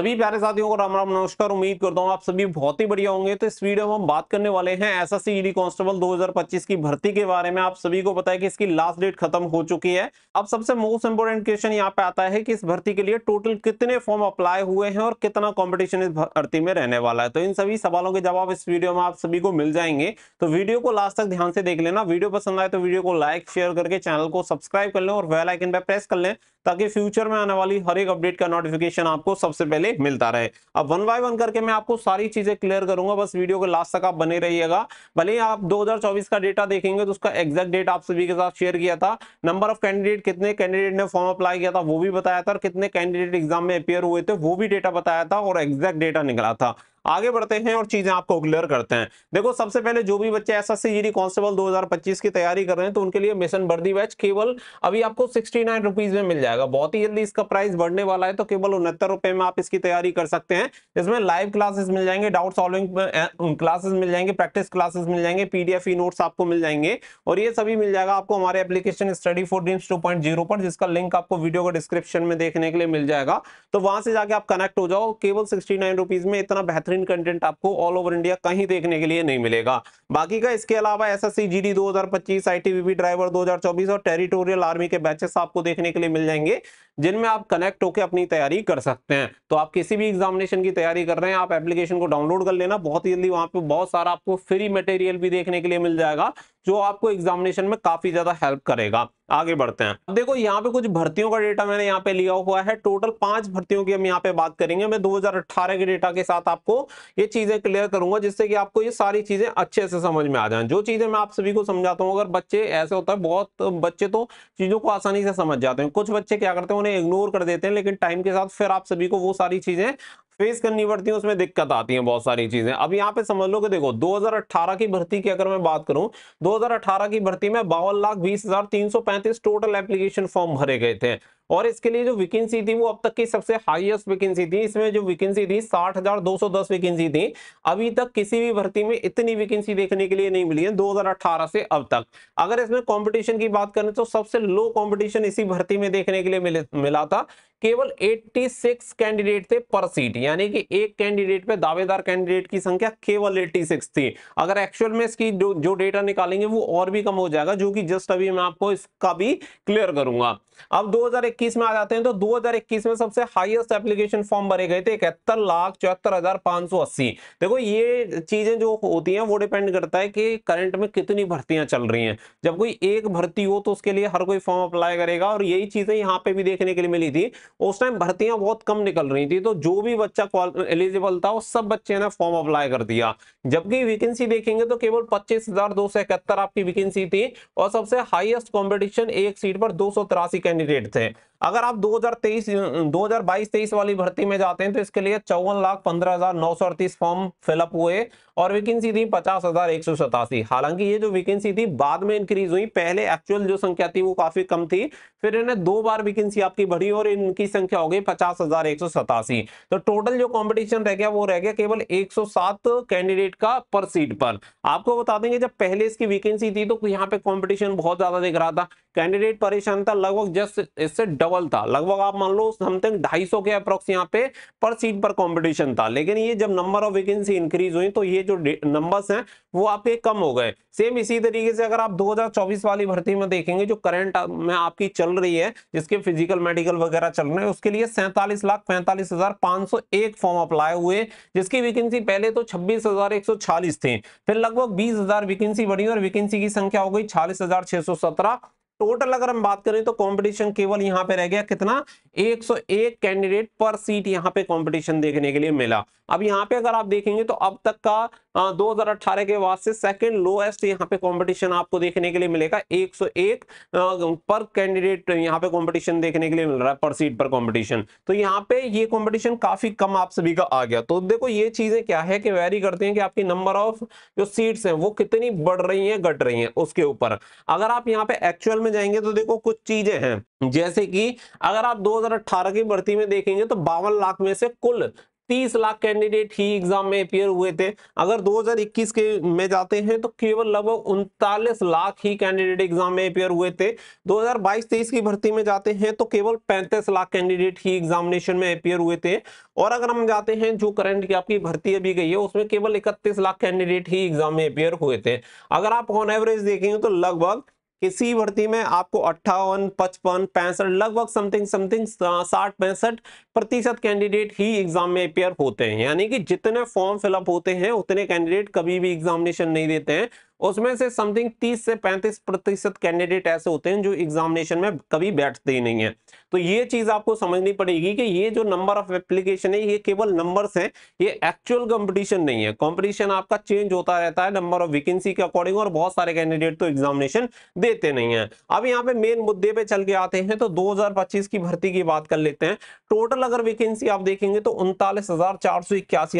सभी प्यारे साथियों को राम राम नमस्कार उम्मीद करता हूँ आप सभी बहुत ही बढ़िया होंगे तो इस वीडियो में हम बात करने वाले हैं एसएससी ईडी कांस्टेबल 2025 की भर्ती के बारे में आप सभी को पता है कि इसकी लास्ट डेट खत्म हो चुकी है अब सबसे मोस्ट इंपोर्टेंट क्वेश्चन यहाँ पे आता है कि इस भर्ती के लिए टोटल कितने फॉर्म अप्लाई हुए हैं और कितना कॉम्पिटिशन इस भर्ती में रहने वाला है तो इन सभी सवालों के जवाब इस वीडियो में आप सभी को मिल जाएंगे तो वीडियो को लास्ट तक ध्यान से देख लेना वीडियो पसंद आए तो वीडियो को लाइक शेयर करके चैनल को सब्सक्राइब कर लें और वेलाइकन पर प्रेस कर लें ताकि फ्यूचर में आने वाली हर एक अपडेट का नोटिफिकेशन आपको सबसे पहले पहले मिलता रहे अब वन बाय वन करके मैं आपको सारी चीजें क्लियर करूंगा बस वीडियो के लास्ट तक आप बने रहिएगा भले ही आप 2024 का डेटा देखेंगे तो उसका एग्जैक्ट डेट आप सभी के साथ शेयर किया था नंबर ऑफ कैंडिडेट कितने कैंडिडेट ने फॉर्म अप्लाई किया था वो भी बताया था और कितने कैंडिडेट एग्जाम में अपेयर हुए थे वो भी डेटा बताया था और एग्जैक्ट डेटा निकला था आगे बढ़ते हैं और चीजें आपको क्लियर करते हैं देखो सबसे पहले जो भी बच्चे एस एस सी कांस्टेबल 2025 की तैयारी कर रहे हैं तो उनके लिए मिशन बर्दी बैच केवल अभी आपको सिक्सटी नाइन में मिल जाएगा बहुत ही जल्दी इसका प्राइस बढ़ने वाला है तो केवल उनहत्तर रुपए में आप इसकी तैयारी कर सकते हैं इसमें लाइव क्लासेस मिल जाएंगे डाउट सॉल्विंग क्लासेस मिल जाएंगे प्रैक्टिस क्लासेस मिल जाएंगे पीडीएफ ई नोट्स आपको मिल जाएंगे और ये सभी मिल जाएगा आपको हमारे application study for dreams zero पर जिसका लिंक आपको वीडियो का डिस्क्रिप्शन में देखने के लिए मिल जाएगा तो वहां से जाके आप कनेक्ट हो जाओ केवल सिक्सटी में इतना बेहतरीन फॉरेन कंटेंट आपको ऑल ओवर इंडिया कहीं देखने के लिए नहीं मिलेगा बाकी का इसके अलावा S S C G D दो हजार पच्चीस आई टी वी ड्राइवर दो हजार चौबीस और टेरिटोरियल आर्मी के बैचेस आपको देखने के लिए मिल जाएंगे जिनमें आप कनेक्ट होकर अपनी तैयारी कर सकते हैं तो आप किसी भी एग्जामिनेशन की तैयारी कर रहे हैं आप एप्लीकेशन को डाउनलोड कर लेना बहुत जल्दी वहां पर बहुत सारा आपको फ्री मटेरियल भी देखने के लिए मिल जाएगा जो आपको एग्जामिनेशन में काफी ज्यादा हेल्प करेगा आगे बढ़ते हैं अब देखो यहाँ पे कुछ भर्तियों का डेटा मैंने यहाँ पे लिया हुआ है टोटल पांच भर्तियों की हम यहाँ पे बात करेंगे मैं 2018 के डेटा के साथ आपको ये चीजें क्लियर करूंगा जिससे कि आपको ये सारी चीजें अच्छे से समझ में आ जाए जो चीजें मैं आप सभी को समझाता हूँ अगर बच्चे ऐसे होता है बहुत बच्चे तो चीजों को आसानी से समझ जाते हैं कुछ बच्चे क्या करते हैं उन्हें इग्नोर कर देते हैं लेकिन टाइम के साथ फिर आप सभी को वो सारी चीजें फेस करनी पड़ती है उसमें दिक्कत आती है बहुत सारी चीजें अब यहाँ पे समझ लो कि देखो 2018 की भर्ती की अगर मैं बात करूं 2018 की भर्ती में बावन लाख बीस हजार तीन सौ पैंतीस टोटल एप्लीकेशन फॉर्म भरे गए थे और इसके लिए जो वैकेंसी थी वो अब तक की सबसे हाईएस्ट वैकेंसी थी इसमें जो वैकेंसी थी साठ हजार दो सौ दस वैकेंसी थी अभी तक किसी भी भर्ती में इतनी वैकेंसी देखने के लिए नहीं मिली है 2018 से अब तक अगर इसमें कंपटीशन की बात करें तो सबसे लो कंपटीशन इसी भर्ती में देखने के लिए मिले मिला था केवल 86 कैंडिडेट थे पर सीट यानी कि एक कैंडिडेट पे दावेदार कैंडिडेट की संख्या केवल 86 थी अगर एक्चुअल में इसकी जो, जो डेटा निकालेंगे वो और भी कम हो जाएगा जो कि जस्ट अभी मैं आपको इसका भी क्लियर करूंगा अब 2021 में आ जाते हैं तो 2021 में सबसे हाईएस्ट एप्लीकेशन फॉर्म भरे गए थे इकहत्तर लाख चौहत्तर हजार पांच सौ अस्सी देखो ये चीजें जो होती हैं वो डिपेंड करता है कि करंट में कितनी भर्तियां चल रही हैं जब कोई एक भर्ती हो तो उसके लिए हर कोई फॉर्म अप्लाई करेगा और यही चीजें यहां पे भी देखने के लिए मिली थी उस टाइम भर्तियां बहुत कम निकल रही थी तो जो भी बच्चा एलिजिबल था वो सब बच्चे ने फॉर्म अप्लाई कर दिया जबकि वैकेंसी देखेंगे तो केवल पच्चीस आपकी वैकेंसी थी और सबसे हाईएस्ट कंपटीशन एक सीट पर दो कैंडिडेट थे अगर आप 2023 2022-23 वाली भर्ती में जाते हैं तो इसके लिए चौवन लाख पंद्रह हजार नौ सौ अड़तीस फॉर्म फिलअप हुए और वैकेंसी थी पचास हजार एक सौ सतासी हालांकि ये जो वैकेंसी थी बाद में इंक्रीज हुई पहले एक्चुअल जो संख्या थी वो काफी कम थी फिर इन्हें दो बार वैकेंसी आपकी बढ़ी और इनकी संख्या हो गई पचास हजार एक सौ सतासी तो टोटल जो कॉम्पिटिशन रह गया वो रह गया केवल एक सौ सात कैंडिडेट का पर सीट पर आपको बता देंगे जब पहले इसकी वैकेंसी थी तो यहाँ पे कॉम्पिटिशन बहुत ज्यादा दिख रहा था कैंडिडेट परेशान था लगभग जस्ट इससे डबल था लगभग आप मान लो समथिंग 250 के अप्रोक्स यहाँ पे पर सीट पर कंपटीशन था लेकिन ये जब नंबर ऑफ वैकेंसी इंक्रीज हुई तो ये जो नंबर्स हैं वो आपके कम हो गए सेम इसी तरीके से अगर आप 2024 वाली भर्ती में देखेंगे जो करंट में आपकी चल रही है जिसके फिजिकल मेडिकल वगैरह चल रहे हैं उसके लिए सैंतालीस लाख पैंतालीस हजार पांच सौ एक फॉर्म अप्लाई हुए जिसकी वैकेंसी पहले तो छब्बीस हजार एक सौ चालीस थी फिर लगभग बीस हजार वैकेंसी बढ़ी और वैकेंसी की संख्या हो गई छियालीस हजार छह सौ सत्रह टोटल अगर हम बात करें तो कंपटीशन केवल यहां पे रह गया कितना 101 कैंडिडेट पर सीट यहां पे कंपटीशन देखने के लिए मिला अब यहां पे अगर आप देखेंगे तो अब तक का 2018 के बाद से सेकंड लोएस्ट पे कंपटीशन आपको देखने के लिए मिलेगा 101 पर कैंडिडेट पे कंपटीशन देखने के लिए मिल रहा है पर सीट पर कंपटीशन तो पे ये कंपटीशन काफी कम आप सभी का आ गया तो देखो ये चीजें क्या है कि वेरी करते हैं कि आपकी नंबर ऑफ जो सीट्स हैं वो कितनी बढ़ रही है घट रही है उसके ऊपर अगर आप यहाँ पे एक्चुअल में जाएंगे तो देखो कुछ चीजें हैं जैसे कि अगर आप 2018 की भर्ती में देखेंगे तो बावन लाख में से कुल तीस लाख कैंडिडेट ही एग्जाम में अपियर हुए थे अगर 2021 के में जाते हैं तो केवल लगभग उनतालीस लाख ही कैंडिडेट एग्जाम में अपियर हुए थे 2022-23 की भर्ती में जाते हैं तो केवल 35 लाख कैंडिडेट ही एग्जामिनेशन में अपियर हुए थे और अगर हम जाते हैं जो करंट की आपकी भर्ती अभी गई है उसमें केवल इकतीस लाख कैंडिडेट ही एग्जाम में अपियर हुए थे अगर आप ऑन एवरेज देखेंगे तो लगभग किसी भर्ती में आपको अट्ठावन पचपन पैंसठ लगभग समथिंग समथिंग साठ पैंसठ प्रतिशत कैंडिडेट ही एग्जाम में अपेयर होते हैं यानी कि जितने फॉर्म फिलअप होते हैं उतने कैंडिडेट कभी भी एग्जामिनेशन नहीं देते हैं उसमें से समथिंग 30 से 35 प्रतिशत कैंडिडेट ऐसे होते हैं जो एग्जामिनेशन में कभी बैठते ही नहीं है तो ये चीज आपको समझनी पड़ेगी कि ये जो नंबर ऑफ एप्लीकेशन है ये केवल नंबर्स हैं ये एक्चुअल कंपटीशन नहीं है कंपटीशन आपका चेंज होता रहता है नंबर ऑफ वैकेंसी के अकॉर्डिंग और बहुत सारे कैंडिडेट तो एग्जामिनेशन देते नहीं है अब यहाँ पे मेन मुद्दे पे चल के आते हैं तो दो की भर्ती की बात कर लेते हैं टोटल अगर वैकेंसी आप देखेंगे तो उनतालीस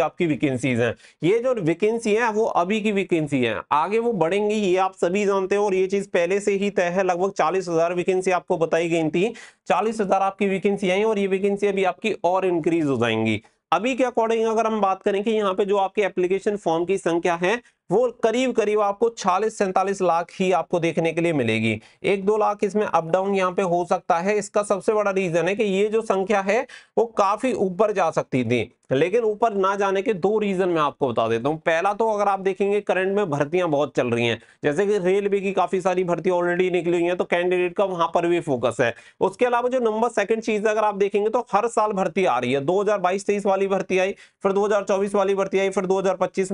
आपकी वैकेंसीज है ये जो वैकेंसी है वो अभी की वैकेंसी है आगे वो बढ़ेंगी ये आप सभी जानते हो और ये चीज पहले से ही तय है लगभग चालीस हजार वैकेंसी आपको बताई गई थी चालीस हजार आपकी वैकेंसी आई और ये वैकेंसी अभी आपकी और इंक्रीज हो जाएंगी अभी के अकॉर्डिंग अगर हम बात करें कि यहाँ पे जो आपके एप्लीकेशन फॉर्म की संख्या है वो करीब करीब आपको 40 सैंतालीस लाख ही आपको देखने के लिए मिलेगी एक दो लाख इसमें अप डाउन यहाँ पे हो सकता है इसका सबसे बड़ा रीजन है कि ये जो संख्या है वो काफी ऊपर जा सकती थी लेकिन ऊपर ना जाने के दो रीजन मैं आपको बता देता हूँ पहला तो अगर आप देखेंगे करंट में भर्तियां बहुत चल रही हैं जैसे कि रेलवे की काफी सारी भर्ती ऑलरेडी निकली हुई है तो कैंडिडेट का वहां पर भी फोकस है उसके अलावा जो नंबर सेकंड चीज अगर आप देखेंगे तो हर साल भर्ती आ रही है दो हजार वाली भर्ती आई फिर दो वाली भर्ती आई फिर दो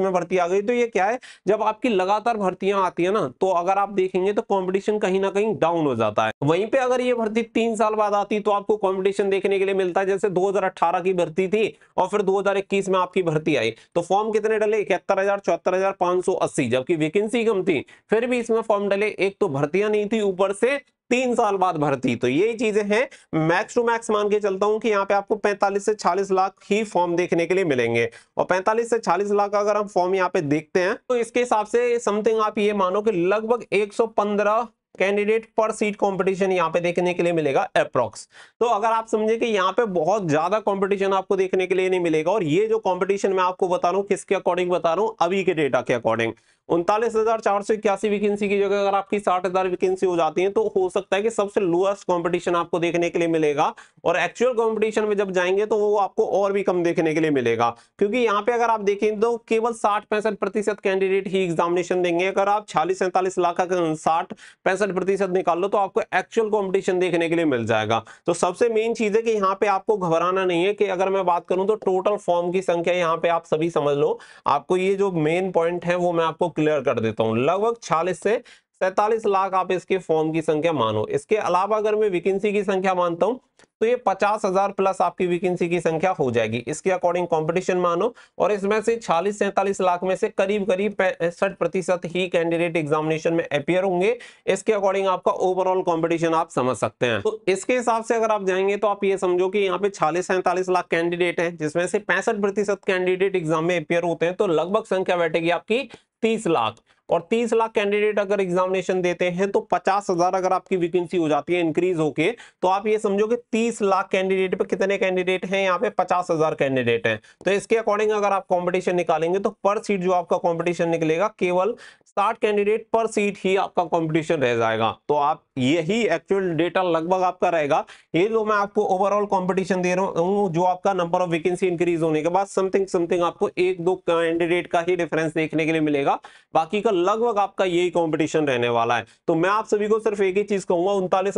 में भर्ती आ गई तो ये क्या है जब आपकी लगातार भर्तियां आती है ना तो अगर आप देखेंगे तो कॉम्पिटिशन कहीं ना कहीं डाउन हो जाता है वहीं पे अगर ये भर्ती तीन साल बाद आती तो आपको कॉम्पिटिशन देखने के लिए मिलता है जैसे 2018 की भर्ती थी और फिर 2021 में आपकी भर्ती आई तो फॉर्म कितने डले इकहत्तर हजार चौहत्तर हजार पांच सौ अस्सी जबकि वेकेंसी कम थी फिर भी इसमें फॉर्म डले एक तो भर्तियां नहीं थी ऊपर से तीन साल बाद भर्ती तो यही चीजें हैं मैक्स टू मैक्स मान के चलता हूं कि यहाँ पे आपको 45 से 40 लाख ही फॉर्म देखने के लिए मिलेंगे और 45 से 40 लाख अगर हम फॉर्म यहाँ पे देखते हैं तो इसके हिसाब से समथिंग आप ये मानो कि लगभग 115 कैंडिडेट पर सीट कंपटीशन यहाँ पे देखने के लिए मिलेगा अप्रोक्स तो अगर आप समझे कि यहाँ पे बहुत ज्यादा कंपटीशन आपको देखने के लिए नहीं मिलेगा और ये जो कंपटीशन मैं आपको बता रहा हूँ किसके अकॉर्डिंग बता रहा हूँ अभी के डेटा के अकॉर्डिंग उनतालीस हजार चार सौ इक्यासी वैकेंसी की जगह अगर आपकी साठ हजार वैकेंसी हो जाती है तो हो सकता है कि सबसे लोएस्ट कंपटीशन आपको देखने के लिए मिलेगा और एक्चुअल कंपटीशन में जब जाएंगे तो वो आपको और भी कम देखने के लिए मिलेगा क्योंकि यहाँ पे अगर आप देखें तो केवल साठ पैंसठ प्रतिशत कैंडिडेट ही एग्जामिनेशन देंगे अगर आप छालीस सैंतालीस लाख का साठ पैंसठ प्रतिशत निकाल लो तो आपको एक्चुअल कॉम्पिटिशन देखने के लिए मिल जाएगा तो सबसे मेन चीज है कि यहाँ पे आपको घबराना नहीं है कि अगर मैं बात करूँ तो टोटल फॉर्म की संख्या यहाँ पे आप सभी समझ लो आपको ये जो मेन पॉइंट है वो मैं आपको क्लियर कर देता हूँ लगभग छियालीस से सैतालीस लाख आप इसके फॉर्म की संख्या मानो इसके अलावा अगर मैं वैकेंसी की संख्या मानता हूँ तो ये पचास हजार प्लस आपकी वैकेंसी की संख्या हो जाएगी इसके अकॉर्डिंग कंपटीशन मानो और इसमें से छियालीस सैंतालीस लाख में से करीब करीब पैंसठ प्रतिशत ही कैंडिडेट एग्जामिनेशन में अपियर होंगे इसके अकॉर्डिंग आपका ओवरऑल कंपटीशन आप समझ सकते हैं तो इसके हिसाब से अगर आप जाएंगे तो आप ये समझो कि यहाँ पे छालीस सैंतालीस लाख कैंडिडेट है जिसमें से पैंसठ कैंडिडेट एग्जाम में अपियर होते हैं तो लगभग संख्या बैठेगी आपकी तीस लाख और 30 लाख कैंडिडेट अगर एग्जामिनेशन देते हैं तो पचास हजार अगर आपकी वैकेंसी हो जाती है इंक्रीज होके तो आप ये समझो कि 30 लाख कैंडिडेट पे कितने कैंडिडेट हैं यहाँ पे पचास हजार कैंडिडेट हैं तो इसके अकॉर्डिंग अगर आप कंपटीशन निकालेंगे तो पर सीट जो आपका कंपटीशन निकलेगा केवल साठ कैंडिडेट पर सीट ही आपका कॉम्पिटिशन रह जाएगा तो आप यही एक्चुअल डेटा लगभग आपका रहेगा ये जो मैं आपको ओवरऑल कॉम्पिटिशन दे रहा हूँ जो आपका नंबर ऑफ वैकेंसी इंक्रीज होने के बाद समथिंग समथिंग आपको एक दो कैंडिडेट का ही डिफरेंस देखने के लिए मिलेगा बाकी का का लगभग आपका यही कंपटीशन रहने वाला है तो मैं आप सभी को सिर्फ एक ही चीज कहूंगा उनतालीस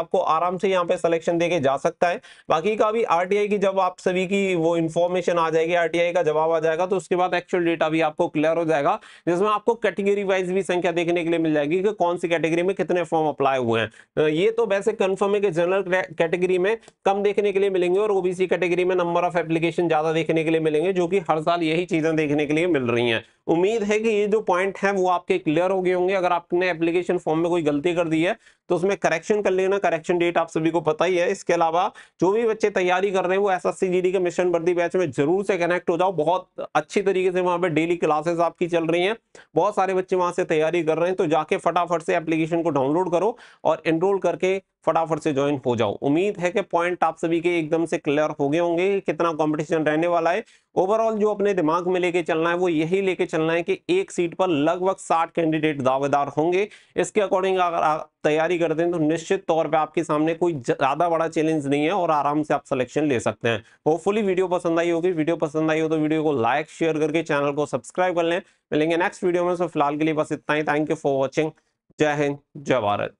आपको आराम से यहाँ पे सिलेक्शन देके जा सकता है बाकी का भी आरटीआई की जब आप सभी की वो इन्फॉर्मेशन आ जाएगी आरटीआई का जवाब आ जाएगा तो उसके बाद एक्चुअल डेटा भी आपको क्लियर हो जाएगा जिसमें आपको कैटेगरी वाइज भी संख्या देखने के लिए मिल जाएगी कि कौन सी कैटेगरी में कितने फॉर्म अप्लाई हुए हैं तो ये तो वैसे कन्फर्म है कि जनरल कैटेगरी में कम देखने के लिए मिलेंगे और ओबीसी कैटेगरी में नंबर ऑफ एप्लीकेशन ज्यादा देखने के लिए मिलेंगे जो कि हर साल यही चीजें देखने के लिए मिल रही हैं उम्मीद है कि ये जो जो पॉइंट हैं वो आपके क्लियर हो गए होंगे अगर आपने एप्लीकेशन फॉर्म में कोई गलती कर दी है तो उसमें करेक्शन कर लेना करेक्शन डेट आप सभी को पता ही है इसके अलावा जो भी बच्चे तैयारी कर रहे हैं वो एस एस के मिशन भर्ती बैच में जरूर से कनेक्ट हो जाओ बहुत अच्छी तरीके से वहाँ पर डेली क्लासेस आपकी चल रही हैं बहुत सारे बच्चे वहाँ से तैयारी कर रहे हैं तो जाके फटाफट से एप्लीकेशन को डाउनलोड करो और एनरोल करके फटाफट से ज्वाइन हो जाओ उम्मीद है कि पॉइंट आप सभी के एकदम से क्लियर हो गए होंगे कितना कंपटीशन रहने वाला है ओवरऑल जो अपने दिमाग में लेके चलना है वो यही लेके चलना है कि एक सीट पर लगभग साठ कैंडिडेट दावेदार होंगे इसके अकॉर्डिंग अगर आप तैयारी करते हैं तो निश्चित तौर पे आपके सामने कोई ज़्यादा बड़ा चैलेंज नहीं है और आराम से आप सिलेक्शन ले सकते हैं होपफुली वीडियो पसंद आई होगी वीडियो पसंद आई हो तो वीडियो को लाइक शेयर करके चैनल को सब्सक्राइब कर लें मिलेंगे नेक्स्ट वीडियो में सो फिलहाल के लिए बस इतना ही थैंक यू फॉर वॉचिंग जय हिंद जय भारत